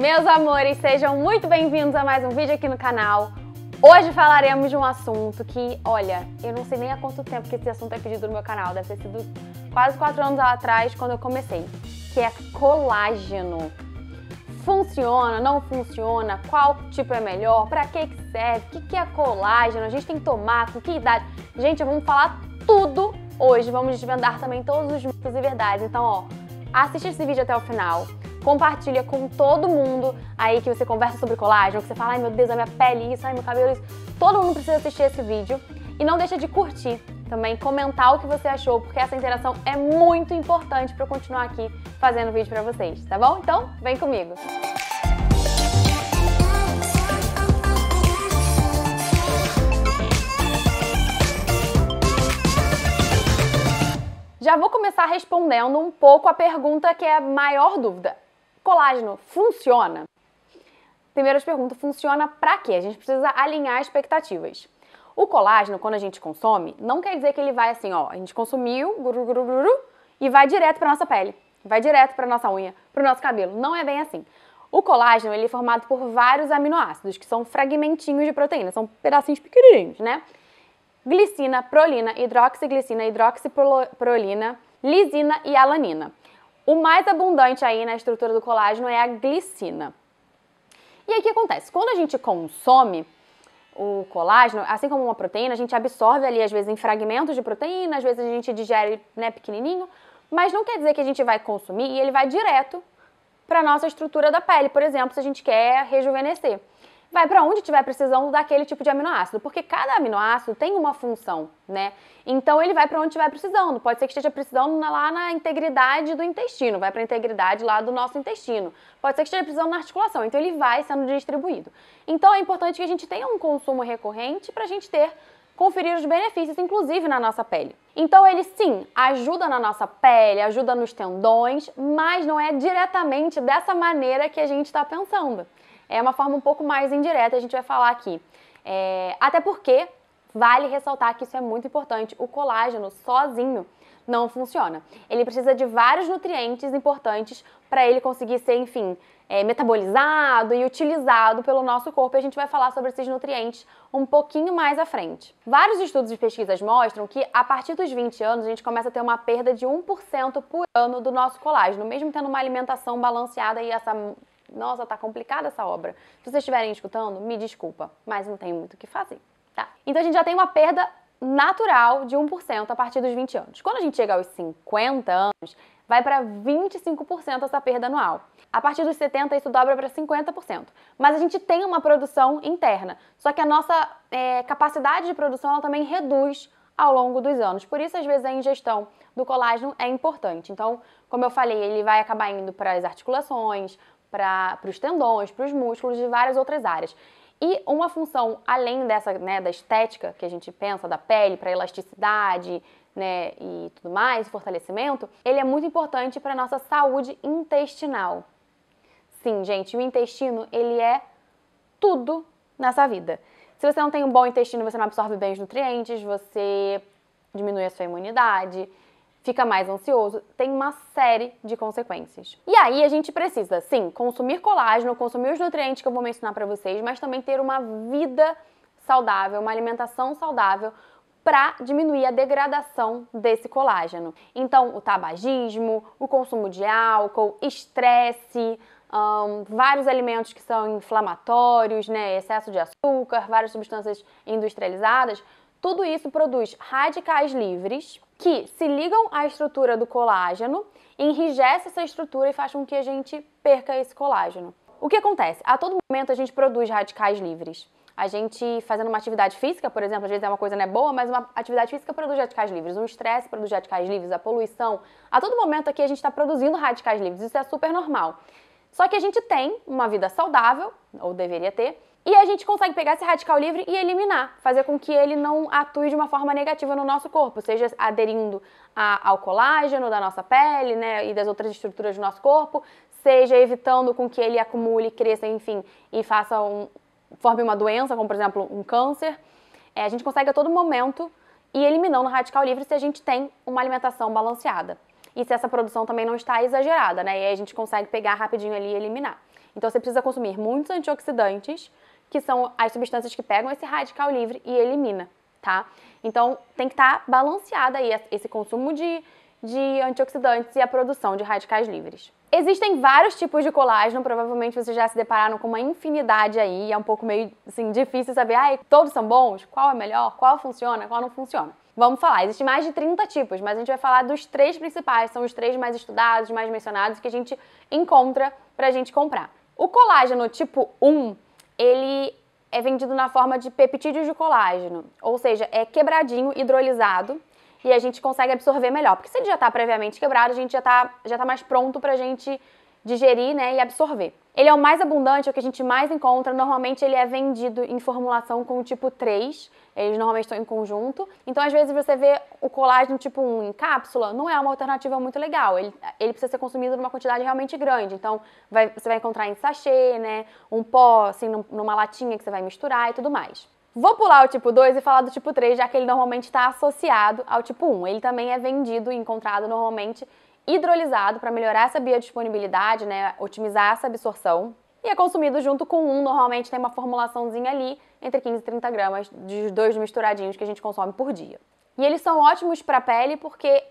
Meus amores, sejam muito bem-vindos a mais um vídeo aqui no canal. Hoje falaremos de um assunto que, olha, eu não sei nem há quanto tempo que esse assunto é pedido no meu canal, deve ter sido quase 4 anos atrás quando eu comecei, que é colágeno. Funciona, não funciona, qual tipo é melhor, pra que que serve, o que, que é colágeno, a gente tem que tomar, com que idade. Gente, vamos falar tudo hoje, vamos desvendar também todos os mitos e verdades. Então, ó, assiste esse vídeo até o final compartilha com todo mundo aí que você conversa sobre colágeno, que você fala, ai meu Deus, a minha pele isso, ai meu cabelo isso. Todo mundo precisa assistir esse vídeo. E não deixa de curtir também, comentar o que você achou, porque essa interação é muito importante para eu continuar aqui fazendo vídeo para vocês, tá bom? Então, vem comigo! Já vou começar respondendo um pouco a pergunta que é a maior dúvida colágeno funciona? Primeira pergunta, funciona para quê? A gente precisa alinhar expectativas. O colágeno, quando a gente consome, não quer dizer que ele vai assim, ó, a gente consumiu, guru, guru, guru, e vai direto para nossa pele, vai direto para nossa unha, para o nosso cabelo. Não é bem assim. O colágeno ele é formado por vários aminoácidos, que são fragmentinhos de proteína, são pedacinhos pequenininhos, né? Glicina, prolina, hidroxiglicina, hidroxiprolina, lisina e alanina. O mais abundante aí na estrutura do colágeno é a glicina. E aí o que acontece? Quando a gente consome o colágeno, assim como uma proteína, a gente absorve ali às vezes em fragmentos de proteína, às vezes a gente digere né, pequenininho, mas não quer dizer que a gente vai consumir e ele vai direto para nossa estrutura da pele, por exemplo, se a gente quer rejuvenescer vai para onde tiver precisando daquele tipo de aminoácido, porque cada aminoácido tem uma função, né? Então ele vai para onde tiver precisando. Pode ser que esteja precisando lá na integridade do intestino, vai para a integridade lá do nosso intestino. Pode ser que esteja precisando na articulação, então ele vai sendo distribuído. Então é importante que a gente tenha um consumo recorrente para a gente ter conferir os benefícios, inclusive na nossa pele. Então ele sim ajuda na nossa pele, ajuda nos tendões, mas não é diretamente dessa maneira que a gente está pensando é uma forma um pouco mais indireta, a gente vai falar aqui. É, até porque vale ressaltar que isso é muito importante, o colágeno sozinho não funciona. Ele precisa de vários nutrientes importantes para ele conseguir ser, enfim, é, metabolizado e utilizado pelo nosso corpo. E a gente vai falar sobre esses nutrientes um pouquinho mais à frente. Vários estudos e pesquisas mostram que a partir dos 20 anos a gente começa a ter uma perda de 1% por ano do nosso colágeno, mesmo tendo uma alimentação balanceada e essa nossa, tá complicada essa obra. Se vocês estiverem escutando, me desculpa, mas não tem muito o que fazer, tá? Então a gente já tem uma perda natural de 1% a partir dos 20 anos. Quando a gente chega aos 50 anos, vai para 25% essa perda anual. A partir dos 70, isso dobra para 50%. Mas a gente tem uma produção interna, só que a nossa é, capacidade de produção ela também reduz ao longo dos anos. Por isso, às vezes, a ingestão do colágeno é importante. Então, como eu falei, ele vai acabar indo para as articulações, para os tendões, para os músculos e várias outras áreas. E uma função além dessa, né, da estética que a gente pensa, da pele, para elasticidade, né, e tudo mais, fortalecimento, ele é muito importante para a nossa saúde intestinal. Sim, gente, o intestino, ele é tudo nessa vida. Se você não tem um bom intestino, você não absorve bem os nutrientes, você diminui a sua imunidade, fica mais ansioso, tem uma série de consequências. E aí a gente precisa, sim, consumir colágeno, consumir os nutrientes que eu vou mencionar para vocês, mas também ter uma vida saudável, uma alimentação saudável para diminuir a degradação desse colágeno. Então, o tabagismo, o consumo de álcool, estresse, um, vários alimentos que são inflamatórios, né, excesso de açúcar, várias substâncias industrializadas, tudo isso produz radicais livres que se ligam à estrutura do colágeno, enrijece essa estrutura e faz com que a gente perca esse colágeno. O que acontece? A todo momento a gente produz radicais livres. A gente fazendo uma atividade física, por exemplo, às vezes é uma coisa não é boa, mas uma atividade física produz radicais livres, um estresse produz radicais livres, a poluição. A todo momento aqui a gente está produzindo radicais livres, isso é super normal. Só que a gente tem uma vida saudável, ou deveria ter, e a gente consegue pegar esse radical livre e eliminar, fazer com que ele não atue de uma forma negativa no nosso corpo, seja aderindo a, ao colágeno da nossa pele né, e das outras estruturas do nosso corpo, seja evitando com que ele acumule, cresça, enfim, e faça um, forme uma doença, como por exemplo um câncer. É, a gente consegue a todo momento e eliminando o radical livre se a gente tem uma alimentação balanceada. E se essa produção também não está exagerada, né? E aí a gente consegue pegar rapidinho ali e eliminar. Então você precisa consumir muitos antioxidantes, que são as substâncias que pegam esse radical livre e elimina, tá? Então tem que estar tá aí esse consumo de, de antioxidantes e a produção de radicais livres. Existem vários tipos de colágeno, provavelmente vocês já se depararam com uma infinidade aí, é um pouco meio assim, difícil saber, ah, todos são bons, qual é melhor, qual funciona, qual não funciona. Vamos falar, existem mais de 30 tipos, mas a gente vai falar dos três principais, são os três mais estudados, mais mencionados, que a gente encontra pra gente comprar. O colágeno tipo 1 ele é vendido na forma de peptídeos de colágeno, ou seja, é quebradinho, hidrolisado, e a gente consegue absorver melhor. Porque se ele já está previamente quebrado, a gente já está já tá mais pronto para a gente digerir né, e absorver. Ele é o mais abundante, é o que a gente mais encontra. Normalmente ele é vendido em formulação com o tipo 3, eles normalmente estão em conjunto. Então, às vezes, você vê o colágeno tipo 1 em cápsula, não é uma alternativa muito legal. Ele, ele precisa ser consumido numa quantidade realmente grande. Então, vai, você vai encontrar em sachê, né, um pó, assim, numa latinha que você vai misturar e tudo mais. Vou pular o tipo 2 e falar do tipo 3, já que ele normalmente está associado ao tipo 1. Ele também é vendido e encontrado normalmente hidrolisado para melhorar essa biodisponibilidade, né, otimizar essa absorção. E é consumido junto com um, normalmente tem uma formulaçãozinha ali, entre 15 e 30 gramas dos dois misturadinhos que a gente consome por dia. E eles são ótimos para a pele porque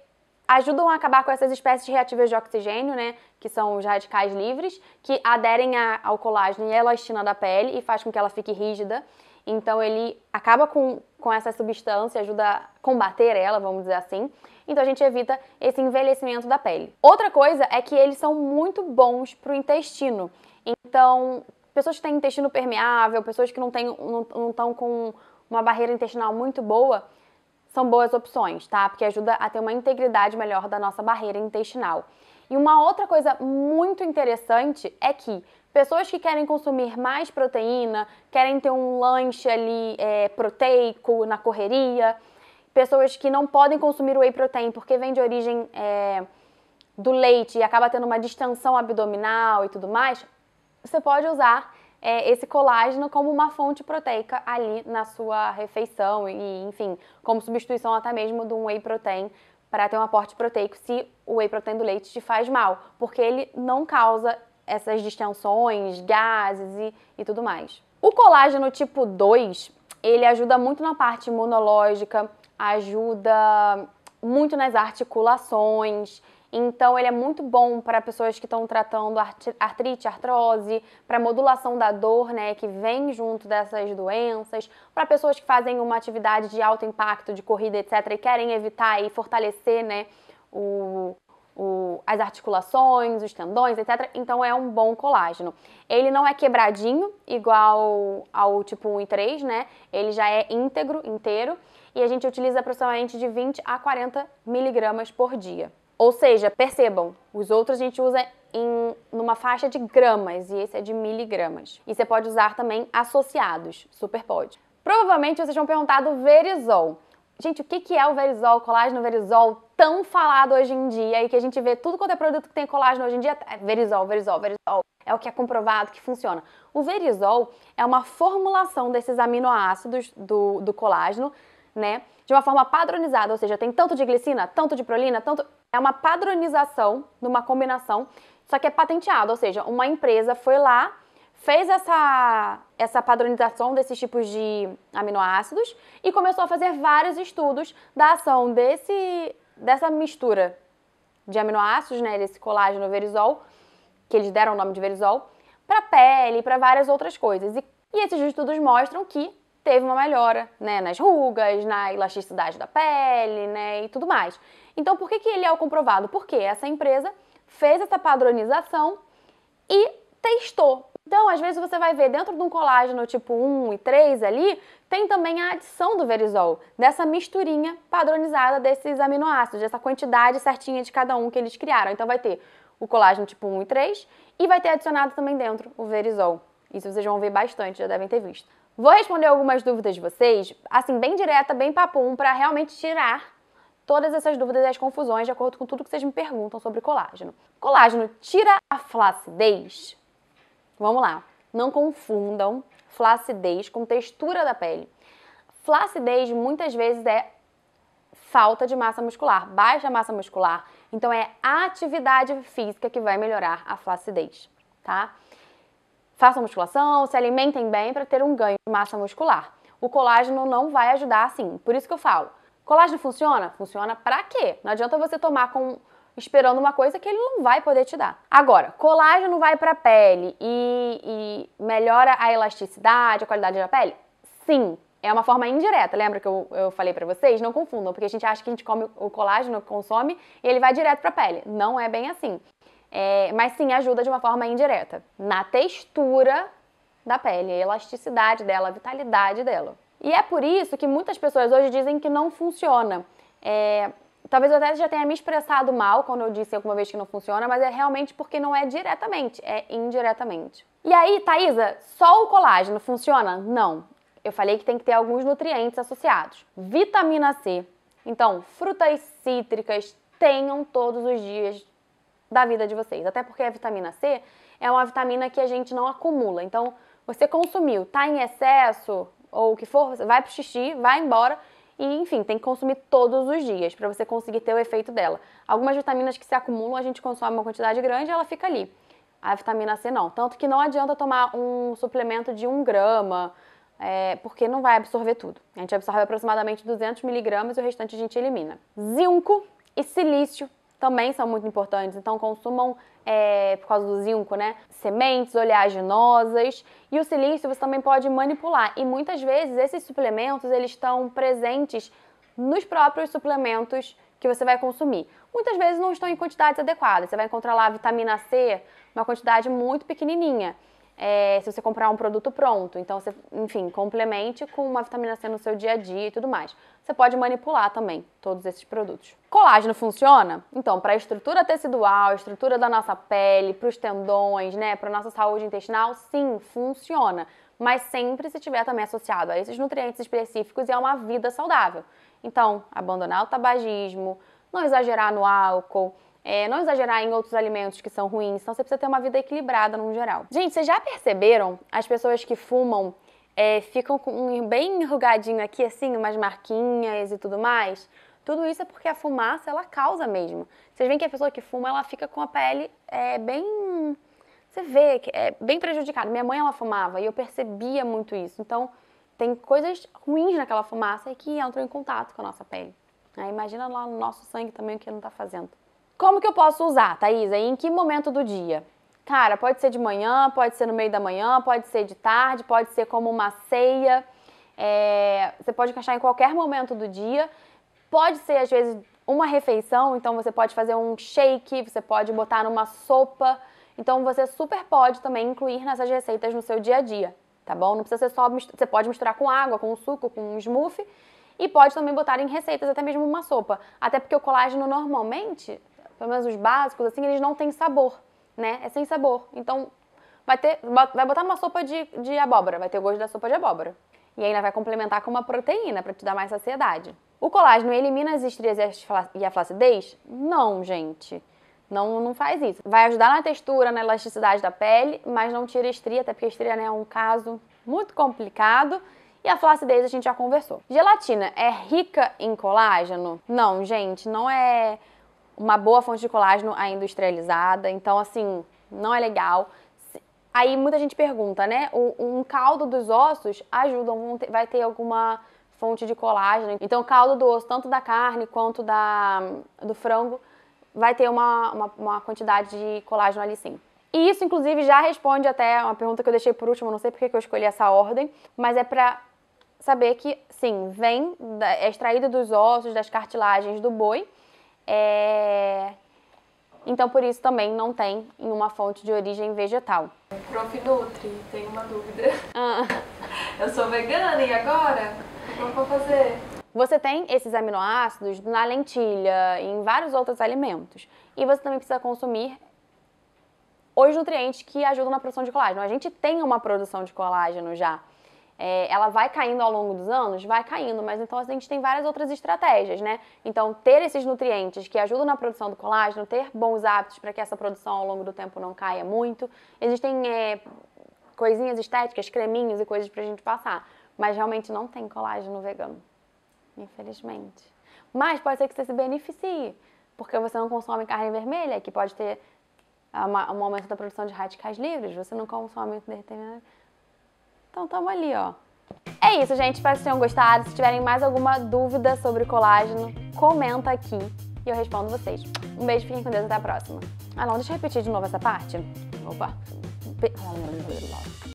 ajudam a acabar com essas espécies reativas de oxigênio, né, que são os radicais livres, que aderem a, ao colágeno e à elastina da pele e faz com que ela fique rígida. Então ele acaba com, com essa substância, ajuda a combater ela, vamos dizer assim, então a gente evita esse envelhecimento da pele. Outra coisa é que eles são muito bons para o intestino. Então, pessoas que têm intestino permeável, pessoas que não têm, não estão com uma barreira intestinal muito boa, são boas opções, tá? Porque ajuda a ter uma integridade melhor da nossa barreira intestinal. E uma outra coisa muito interessante é que pessoas que querem consumir mais proteína, querem ter um lanche ali é, proteico na correria, pessoas que não podem consumir whey protein porque vem de origem é, do leite e acaba tendo uma distensão abdominal e tudo mais, você pode usar é, esse colágeno como uma fonte proteica ali na sua refeição e, enfim, como substituição até mesmo de um whey protein para ter um aporte proteico se o whey protein do leite te faz mal, porque ele não causa essas distensões, gases e, e tudo mais. O colágeno tipo 2, ele ajuda muito na parte imunológica, ajuda muito nas articulações. Então, ele é muito bom para pessoas que estão tratando artrite, artrose, para modulação da dor, né, que vem junto dessas doenças, para pessoas que fazem uma atividade de alto impacto, de corrida, etc., e querem evitar e fortalecer, né, o, o, as articulações, os tendões, etc. Então, é um bom colágeno. Ele não é quebradinho, igual ao tipo 1 e 3, né, ele já é íntegro, inteiro e a gente utiliza aproximadamente de 20 a 40 miligramas por dia. Ou seja, percebam, os outros a gente usa em numa faixa de gramas e esse é de miligramas. E você pode usar também associados, super pode. Provavelmente vocês vão perguntar do Verisol. Gente, o que é o Verisol, colágeno Verisol, tão falado hoje em dia e que a gente vê tudo quanto é produto que tem colágeno hoje em dia? É verisol, Verisol, Verisol. É o que é comprovado que funciona. O Verisol é uma formulação desses aminoácidos do, do colágeno né? De uma forma padronizada, ou seja, tem tanto de glicina, tanto de prolina, tanto. É uma padronização numa combinação, só que é patenteado, ou seja, uma empresa foi lá, fez essa, essa padronização desses tipos de aminoácidos e começou a fazer vários estudos da ação desse, dessa mistura de aminoácidos, né, desse colágeno verisol, que eles deram o nome de verisol, para pele, para várias outras coisas. E, e esses estudos mostram que teve uma melhora né, nas rugas, na elasticidade da pele né, e tudo mais. Então, por que, que ele é o comprovado? Porque essa empresa fez essa padronização e testou. Então, às vezes você vai ver dentro de um colágeno tipo 1 e 3 ali, tem também a adição do verisol, dessa misturinha padronizada desses aminoácidos, dessa quantidade certinha de cada um que eles criaram. Então, vai ter o colágeno tipo 1 e 3 e vai ter adicionado também dentro o verisol. Isso vocês vão ver bastante, já devem ter visto. Vou responder algumas dúvidas de vocês, assim, bem direta, bem papum, para realmente tirar todas essas dúvidas e as confusões de acordo com tudo que vocês me perguntam sobre colágeno. Colágeno tira a flacidez? Vamos lá. Não confundam flacidez com textura da pele. Flacidez muitas vezes é falta de massa muscular, baixa massa muscular. Então é a atividade física que vai melhorar a flacidez, tá? Façam musculação, se alimentem bem para ter um ganho de massa muscular. O colágeno não vai ajudar assim. Por isso que eu falo, colágeno funciona? Funciona para quê? Não adianta você tomar com esperando uma coisa que ele não vai poder te dar. Agora, colágeno vai para a pele e, e, melhora a elasticidade, a qualidade da pele? Sim. É uma forma indireta, lembra que eu, eu falei para vocês? Não confundam, porque a gente acha que a gente come o colágeno, consome, e ele vai direto para a pele. Não é bem assim. É, mas sim ajuda de uma forma indireta, na textura da pele, a elasticidade dela, a vitalidade dela. E é por isso que muitas pessoas hoje dizem que não funciona. É, talvez eu até já tenha me expressado mal quando eu disse alguma vez que não funciona, mas é realmente porque não é diretamente, é indiretamente. E aí, Thaisa, só o colágeno funciona? Não. Eu falei que tem que ter alguns nutrientes associados. Vitamina C. Então, frutas cítricas tenham todos os dias da vida de vocês. Até porque a vitamina C é uma vitamina que a gente não acumula. Então, você consumiu, tá em excesso ou o que for, vai pro xixi, vai embora e, enfim, tem que consumir todos os dias para você conseguir ter o efeito dela. Algumas vitaminas que se acumulam, a gente consome uma quantidade grande e ela fica ali. A vitamina C não. Tanto que não adianta tomar um suplemento de 1 grama, é, porque não vai absorver tudo. A gente absorve aproximadamente 200 miligramas e o restante a gente elimina. Zinco e silício também são muito importantes. Então, consumam, é, por causa do zinco, né? Sementes oleaginosas. E o silício você também pode manipular. E muitas vezes esses suplementos eles estão presentes nos próprios suplementos que você vai consumir. Muitas vezes não estão em quantidades adequadas. Você vai encontrar lá vitamina C, uma quantidade muito pequenininha é, se você comprar um produto pronto. Então, você, enfim, complemente com uma vitamina C no seu dia a dia e tudo mais. Você pode manipular também todos esses produtos. Colágeno funciona? Então, para a estrutura tecidual, a estrutura da nossa pele, para os tendões, né, para a nossa saúde intestinal, sim, funciona. Mas sempre se tiver também associado a esses nutrientes específicos e a uma vida saudável. Então, abandonar o tabagismo, não exagerar no álcool, é, não exagerar em outros alimentos que são ruins. Então você precisa ter uma vida equilibrada no geral. Gente, vocês já perceberam as pessoas que fumam é, ficam um, bem enrugadinho aqui, assim, umas marquinhas e tudo mais? Tudo isso é porque a fumaça ela causa mesmo. Vocês veem que a pessoa que fuma ela fica com a pele é, bem você vê que é bem prejudicada. Minha mãe ela fumava e eu percebia muito isso. Então, tem coisas ruins naquela fumaça que entram em contato com a nossa pele. Aí, imagina lá no nosso sangue também o que não está fazendo. Como que eu posso usar, Thaisa? E em que momento do dia? Cara, pode ser de manhã, pode ser no meio da manhã, pode ser de tarde, pode ser como uma ceia. É, você pode encaixar em qualquer momento do dia. Pode ser, às vezes, uma refeição, então você pode fazer um shake, você pode botar numa sopa. Então você super pode também incluir nessas receitas no seu dia a dia, tá bom? Não precisa ser só. Você pode misturar com água, com suco, com um smoothie. E pode também botar em receitas, até mesmo uma sopa. Até porque o colágeno normalmente pelo menos os básicos, assim, eles não têm sabor, né? É sem sabor. Então, vai ter, vai botar numa sopa de, de abóbora, vai ter o gosto da sopa de abóbora. E ainda vai complementar com uma proteína para te dar mais saciedade. O colágeno elimina as estrias e a flacidez? Não, gente. Não, não faz isso. Vai ajudar na textura, na elasticidade da pele, mas não tira estria, até porque a estria né, é um caso muito complicado. E a flacidez a gente já conversou. Gelatina é rica em colágeno? Não, gente, não é uma boa fonte de colágeno é industrializada, então assim, não é legal. Aí muita gente pergunta, né? Um caldo dos ossos ajuda, vai ter alguma fonte de colágeno. Então, o caldo do osso, tanto da carne quanto da, do frango, vai ter uma, uma, uma, quantidade de colágeno ali sim. E isso, inclusive, já responde até uma pergunta que eu deixei por último, não sei porque que eu escolhi essa ordem, mas é pra saber que, sim, vem, é extraído dos ossos, das cartilagens do boi, é... Então, por isso também não tem em uma fonte de origem vegetal. Prof. Nutri, tem uma dúvida. Ah. Eu sou vegana e agora? como vou fazer? Você tem esses aminoácidos na lentilha, em vários outros alimentos. E você também precisa consumir os nutrientes que ajudam na produção de colágeno. A gente tem uma produção de colágeno já é, ela vai caindo ao longo dos anos? Vai caindo, mas então a gente tem várias outras estratégias, né? Então, ter esses nutrientes que ajudam na produção do colágeno, ter bons hábitos para que essa produção ao longo do tempo não caia muito. Existem é, coisinhas estéticas, creminhos e coisas para a gente passar, mas realmente não tem colágeno vegano, infelizmente. Mas pode ser que você se beneficie, porque você não consome carne vermelha, que pode ter um aumento da produção de radicais livres, você não consome determinado então tamo ali, ó. É isso, gente. Espero que tenham gostado. Se tiverem mais alguma dúvida sobre colágeno, comenta aqui e eu respondo vocês. Um beijo, fiquem com Deus até a próxima. Ah não, deixa eu repetir de novo essa parte. Opa.